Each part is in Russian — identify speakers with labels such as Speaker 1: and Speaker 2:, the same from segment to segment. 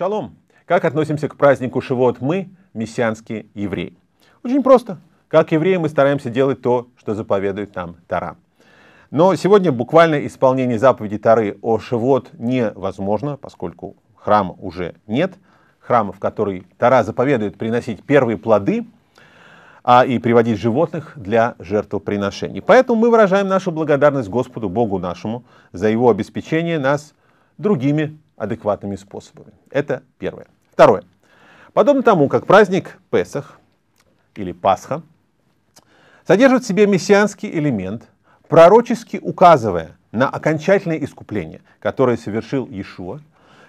Speaker 1: Шалом! Как относимся к празднику Шивот мы, мессианские евреи? Очень просто. Как евреи мы стараемся делать то, что заповедует нам Тара. Но сегодня буквально исполнение заповеди Тары о Шивот невозможно, поскольку храма уже нет. Храма, в который Тара заповедует приносить первые плоды, а и приводить животных для жертвоприношений. Поэтому мы выражаем нашу благодарность Господу, Богу нашему, за его обеспечение нас другими адекватными способами. Это первое. Второе. Подобно тому, как праздник Песах или Пасха содержит в себе мессианский элемент, пророчески указывая на окончательное искупление, которое совершил Иешуа,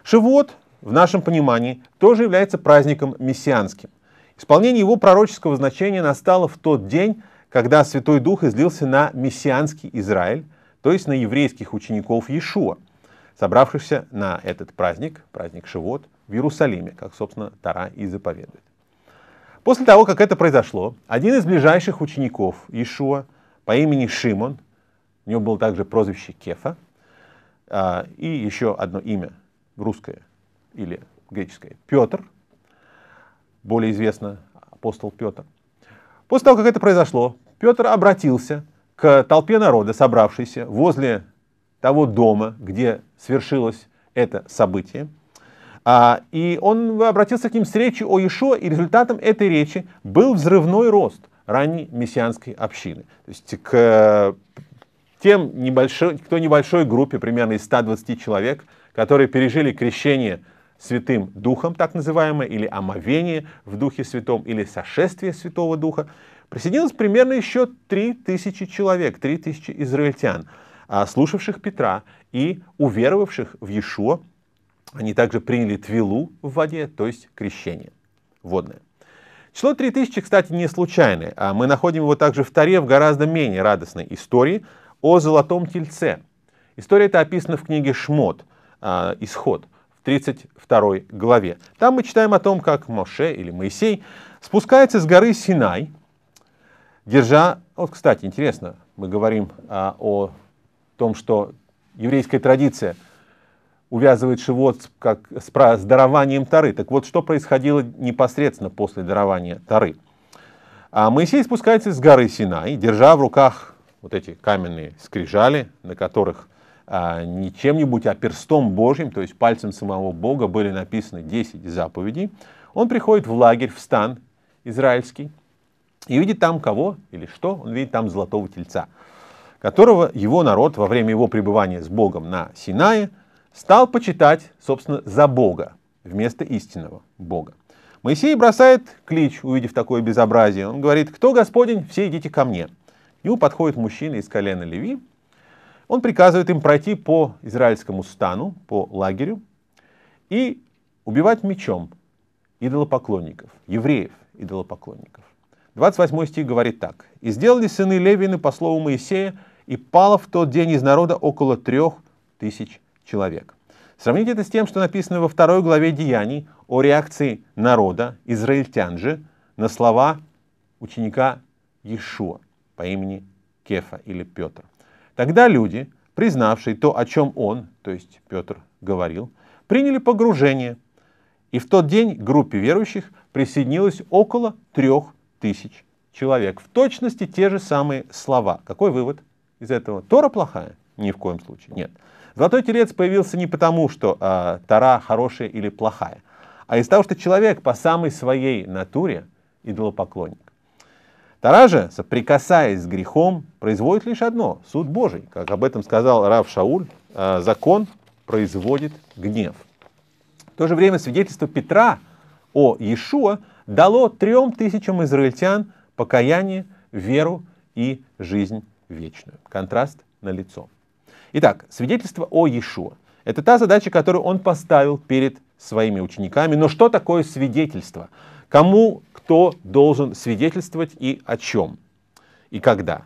Speaker 1: Шивот, в нашем понимании, тоже является праздником мессианским. Исполнение его пророческого значения настало в тот день, когда Святой Дух излился на мессианский Израиль, то есть на еврейских учеников Иешуа – собравшихся на этот праздник, праздник Шивот, в Иерусалиме, как, собственно, Тара и заповедует. После того, как это произошло, один из ближайших учеников Ишуа по имени Шимон, у него было также прозвище Кефа, а, и еще одно имя, русское или греческое, Петр, более известно апостол Петр. После того, как это произошло, Петр обратился к толпе народа, собравшейся возле того дома, где свершилось это событие. А, и он обратился к ним с речью о Ешо, и результатом этой речи был взрывной рост ранней мессианской общины. То есть к э, тем небольшой, к той небольшой группе, примерно из 120 человек, которые пережили крещение Святым Духом, так называемое, или омовение в Духе Святом, или сошествие Святого Духа, присоединилось примерно еще 3000 человек, 3000 израильтян. А, слушавших Петра и уверовавших в Иешуа, они также приняли твилу в воде, то есть крещение водное. Число 3000, кстати, не случайное. а Мы находим его также в Таре в гораздо менее радостной истории о золотом тельце. История эта описана в книге «Шмот. А, Исход» в 32 главе. Там мы читаем о том, как Моше или Моисей спускается с горы Синай, держа... Вот, кстати, интересно, мы говорим а, о том, что еврейская традиция увязывает шивот как с, с дарованием Тары. Так вот, что происходило непосредственно после дарования Тары? А Моисей спускается с горы Синай, держа в руках вот эти каменные скрижали, на которых а, не чем-нибудь, а перстом Божьим, то есть пальцем самого Бога, были написаны 10 заповедей. Он приходит в лагерь, в стан израильский, и видит там кого или что? Он видит там золотого тельца которого его народ во время его пребывания с Богом на Синае стал почитать, собственно, за Бога вместо истинного Бога. Моисей бросает клич, увидев такое безобразие. Он говорит, кто Господень, все идите ко мне. К нему подходит мужчина из колена Леви. Он приказывает им пройти по израильскому стану, по лагерю, и убивать мечом идолопоклонников, евреев идолопоклонников. 28 стих говорит так. «И сделали сыны Левины по слову Моисея, и пало в тот день из народа около трех тысяч человек. Сравните это с тем, что написано во второй главе Деяний о реакции народа, израильтян же, на слова ученика Иешуа по имени Кефа или Петр. Тогда люди, признавшие то, о чем он, то есть Петр, говорил, приняли погружение, и в тот день группе верующих присоединилось около трех тысяч человек. В точности те же самые слова. Какой вывод? из этого Тора плохая? Ни в коем случае, нет. Золотой телец появился не потому, что э, Тора хорошая или плохая, а из того, что человек по самой своей натуре идолопоклонник. Тора же, соприкасаясь с грехом, производит лишь одно – суд Божий. Как об этом сказал Рав Шауль, э, закон производит гнев. В то же время свидетельство Петра о Иешуа дало трем тысячам израильтян покаяние, веру и жизнь вечную. Контраст налицо. Итак, свидетельство о Иешуа. Это та задача, которую он поставил перед своими учениками. Но что такое свидетельство? Кому кто должен свидетельствовать и о чем? И когда?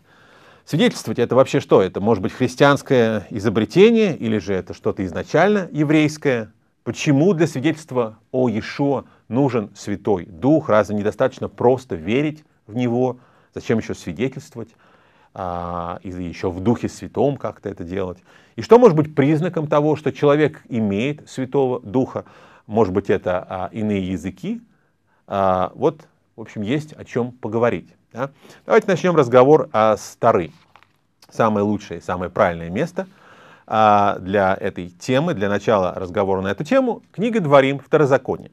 Speaker 1: Свидетельствовать это вообще что? Это может быть христианское изобретение или же это что-то изначально еврейское? Почему для свидетельства о Иешуа нужен Святой Дух? Разве недостаточно просто верить в Него? Зачем еще свидетельствовать? а, и еще в Духе Святом как-то это делать. И что может быть признаком того, что человек имеет Святого Духа? Может быть, это а, иные языки? А, вот, в общем, есть о чем поговорить. Да? Давайте начнем разговор о старой, Самое лучшее, самое правильное место а, – для этой темы, для начала разговора на эту тему, книга «Дворим. Второзаконие».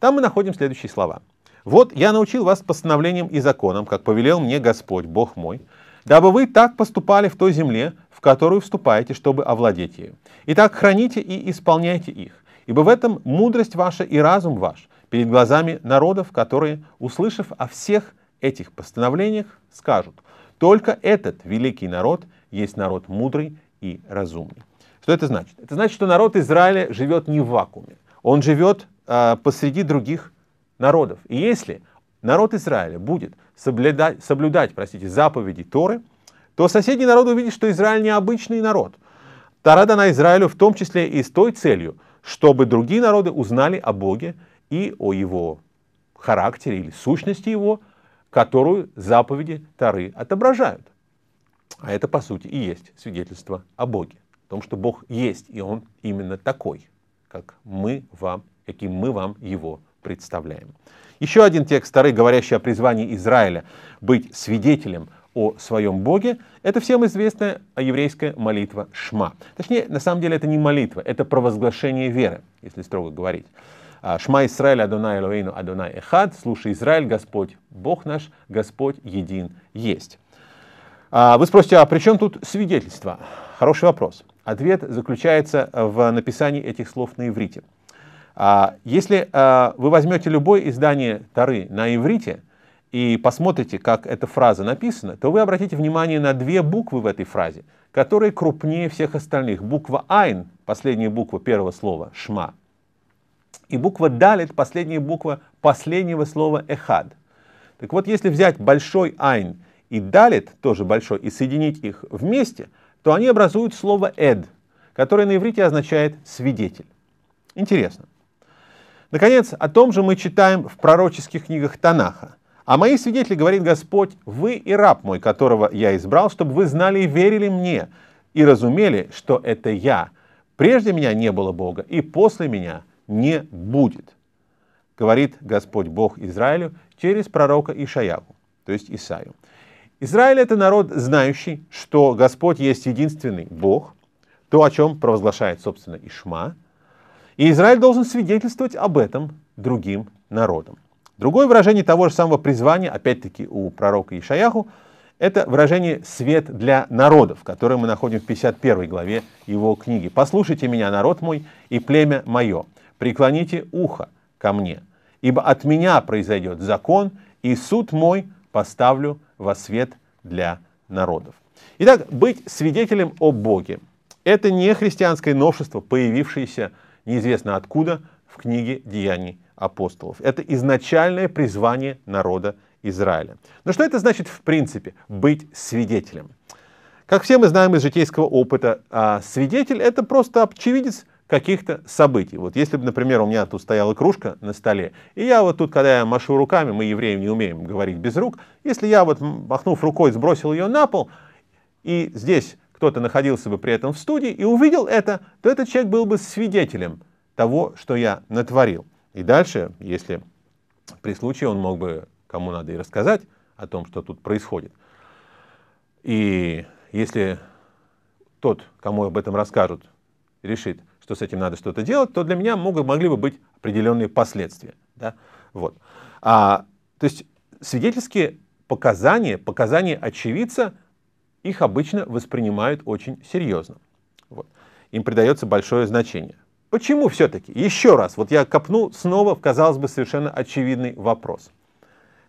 Speaker 1: Там мы находим следующие слова. «Вот я научил вас постановлением и законом, как повелел мне Господь, Бог мой, дабы вы так поступали в той земле, в которую вступаете, чтобы овладеть ею. Итак, храните и исполняйте их, ибо в этом мудрость ваша и разум ваш перед глазами народов, которые, услышав о всех этих постановлениях, скажут, только этот великий народ есть народ мудрый и разумный. Что это значит? Это значит, что народ Израиля живет не в вакууме, он живет э, посреди других народов. И если народ Израиля будет соблюдать, соблюдать простите, заповеди Торы, то соседний народ увидит, что Израиль необычный народ. Тора дана Израилю в том числе и с той целью, чтобы другие народы узнали о Боге и о его характере или сущности его, которую заповеди Торы отображают. А это, по сути, и есть свидетельство о Боге, о том, что Бог есть, и Он именно такой, как мы вам, каким мы вам Его представляем. Еще один текст, второй, говорящий о призвании Израиля быть свидетелем о своем Боге, это всем известная еврейская молитва Шма. Точнее, на самом деле это не молитва, это провозглашение веры, если строго говорить. А, Шма Израиль, Адонай Элоину, Адонай Эхад, слушай Израиль, Господь Бог наш, Господь един есть. А, вы спросите, а при чем тут свидетельство? Хороший вопрос. Ответ заключается в написании этих слов на иврите. А Если а, вы возьмете любое издание Тары на иврите и посмотрите, как эта фраза написана, то вы обратите внимание на две буквы в этой фразе, которые крупнее всех остальных. Буква «айн» — последняя буква первого слова «шма», и буква «далит» — последняя буква последнего слова «эхад». Так вот, если взять большой «айн» и «далит», тоже большой, и соединить их вместе, то они образуют слово «эд», которое на иврите означает «свидетель». Интересно. Наконец, о том же мы читаем в пророческих книгах Танаха. «А мои свидетели, говорит Господь, вы и раб мой, которого я избрал, чтобы вы знали и верили мне, и разумели, что это я. Прежде меня не было Бога, и после меня не будет», говорит Господь Бог Израилю через пророка Ишаяву, то есть Исаю. Израиль – это народ, знающий, что Господь есть единственный Бог, то, о чем провозглашает, собственно, Ишма – и Израиль должен свидетельствовать об этом другим народам. Другое выражение того же самого призвания, опять-таки у пророка Ишаяху, это выражение «свет для народов», которое мы находим в 51 главе его книги. «Послушайте меня, народ мой, и племя мое, преклоните ухо ко мне, ибо от меня произойдет закон, и суд мой поставлю во свет для народов». Итак, быть свидетелем о Боге – это не христианское новшество, появившееся в неизвестно откуда, в книге «Деяний апостолов». Это изначальное призвание народа Израиля. Но что это значит в принципе? Быть свидетелем. Как все мы знаем из житейского опыта, а, свидетель – это просто очевидец каких-то событий. Вот если бы, например, у меня тут стояла кружка на столе, и я вот тут, когда я машу руками, мы, евреи, не умеем говорить без рук, если я вот, махнув рукой, сбросил ее на пол, и здесь кто-то находился бы при этом в студии и увидел это, то этот человек был бы свидетелем того, что я натворил. И дальше, если при случае он мог бы кому надо и рассказать о том, что тут происходит. И если тот, кому об этом расскажут, решит, что с этим надо что-то делать, то для меня могут, могли бы быть определенные последствия. Да? Вот. А, то есть свидетельские показания, показания очевидца – их обычно воспринимают очень серьезно. Вот. Им придается большое значение. Почему все-таки? Еще раз, вот я копну снова в, казалось бы, совершенно очевидный вопрос.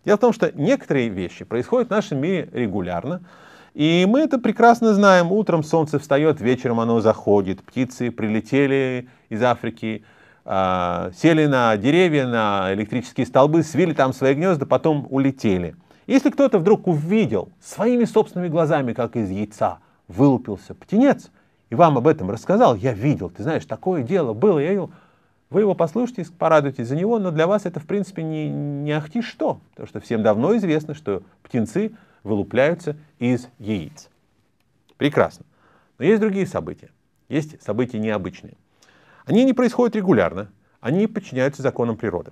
Speaker 1: Дело в том, что некоторые вещи происходят в нашем мире регулярно, и мы это прекрасно знаем. Утром солнце встает, вечером оно заходит. Птицы прилетели из Африки, а, сели на деревья, на электрические столбы, свили там свои гнезда, потом улетели – если кто-то вдруг увидел своими собственными глазами, как из яйца вылупился птенец, и вам об этом рассказал, я видел, ты знаешь, такое дело было, я видел, вы его послушайте, порадуйтесь за него, но для вас это, в принципе, не, не ахти что, потому что всем давно известно, что птенцы вылупляются из яиц. Прекрасно. Но есть другие события. Есть события необычные. Они не происходят регулярно, они подчиняются законам природы.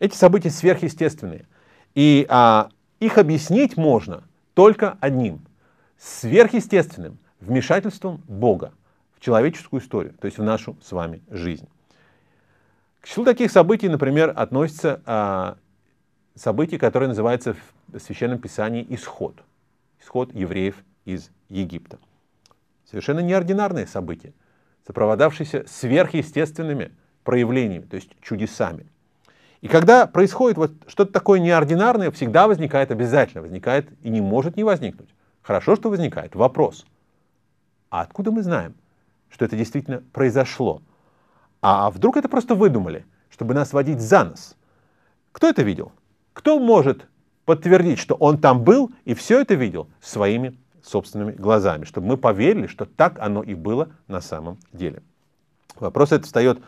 Speaker 1: Эти события сверхъестественные. И а, их объяснить можно только одним – сверхъестественным вмешательством Бога в человеческую историю, то есть в нашу с вами жизнь. К числу таких событий, например, относятся а, событие, которое называется в Священном Писании «Исход». Исход евреев из Египта. Совершенно неординарные события, сопровождавшиеся сверхъестественными проявлениями, то есть чудесами. И когда происходит вот что-то такое неординарное, всегда возникает обязательно, возникает и не может не возникнуть. Хорошо, что возникает вопрос. А откуда мы знаем, что это действительно произошло? А вдруг это просто выдумали, чтобы нас водить за нос? Кто это видел? Кто может подтвердить, что он там был и все это видел своими собственными глазами, чтобы мы поверили, что так оно и было на самом деле? Вопрос этот встает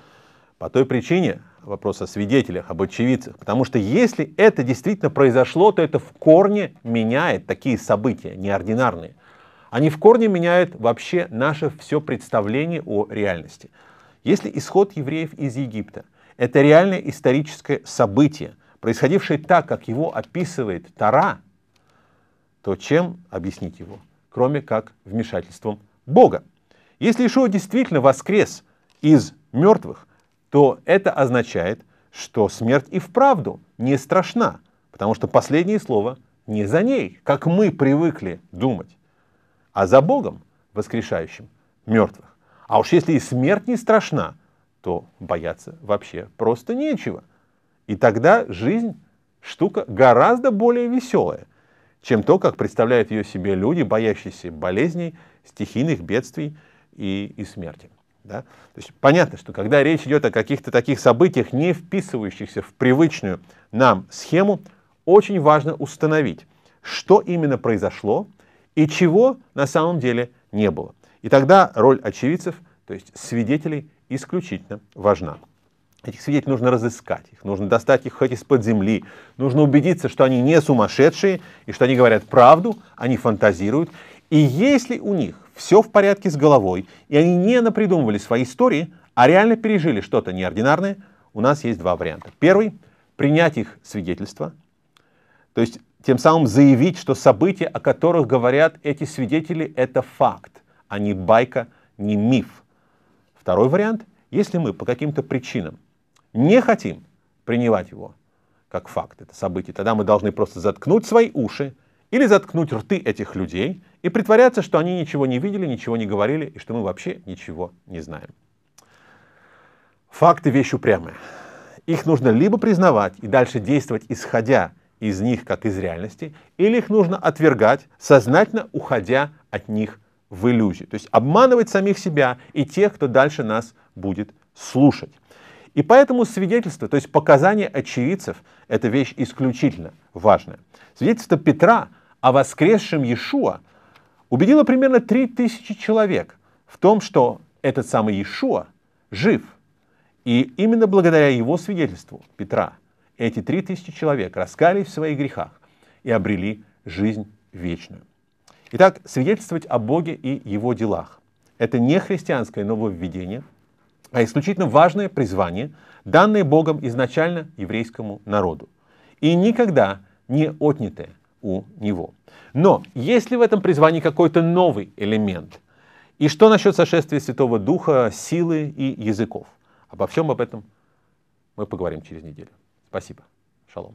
Speaker 1: по той причине вопрос о свидетелях, об очевидцах. Потому что если это действительно произошло, то это в корне меняет такие события неординарные. Они в корне меняют вообще наше все представление о реальности. Если исход евреев из Египта – это реальное историческое событие, происходившее так, как его описывает Тара, то чем объяснить его, кроме как вмешательством Бога? Если Ишуа действительно воскрес из мертвых, то это означает, что смерть и вправду не страшна, потому что последнее слово не за ней, как мы привыкли думать, а за Богом, воскрешающим мертвых. А уж если и смерть не страшна, то бояться вообще просто нечего. И тогда жизнь штука гораздо более веселая, чем то, как представляют ее себе люди, боящиеся болезней, стихийных бедствий и, и смерти. Да? То есть понятно, что когда речь идет о каких-то таких событиях, не вписывающихся в привычную нам схему, очень важно установить, что именно произошло и чего на самом деле не было. И тогда роль очевидцев, то есть свидетелей, исключительно важна. Этих свидетелей нужно разыскать, их нужно достать их хоть из-под земли, нужно убедиться, что они не сумасшедшие и что они говорят правду, они фантазируют. И если у них все в порядке с головой, и они не напридумывали свои истории, а реально пережили что-то неординарное, у нас есть два варианта. Первый – принять их свидетельство, то есть тем самым заявить, что события, о которых говорят эти свидетели, это факт, а не байка, не миф. Второй вариант – если мы по каким-то причинам не хотим принимать его как факт, это событие, тогда мы должны просто заткнуть свои уши – или заткнуть рты этих людей и притворяться, что они ничего не видели, ничего не говорили и что мы вообще ничего не знаем. Факты – вещь упрямая. Их нужно либо признавать и дальше действовать, исходя из них как из реальности, или их нужно отвергать, сознательно уходя от них в иллюзии. То есть обманывать самих себя и тех, кто дальше нас будет слушать. И поэтому свидетельство, то есть показания очевидцев, это вещь исключительно важная. Свидетельство Петра о а воскресшем Иешуа убедило примерно 3000 человек в том, что этот самый Иешуа жив. И именно благодаря его свидетельству, Петра, эти 3000 человек раскаялись в своих грехах и обрели жизнь вечную. Итак, свидетельствовать о Боге и его делах – это не христианское нововведение, а исключительно важное призвание, данное Богом изначально еврейскому народу. И никогда не отнятое – у него. Но есть ли в этом призвании какой-то новый элемент? И что насчет сошествия Святого Духа, силы и языков? Обо всем об этом мы поговорим через неделю. Спасибо. Шалом.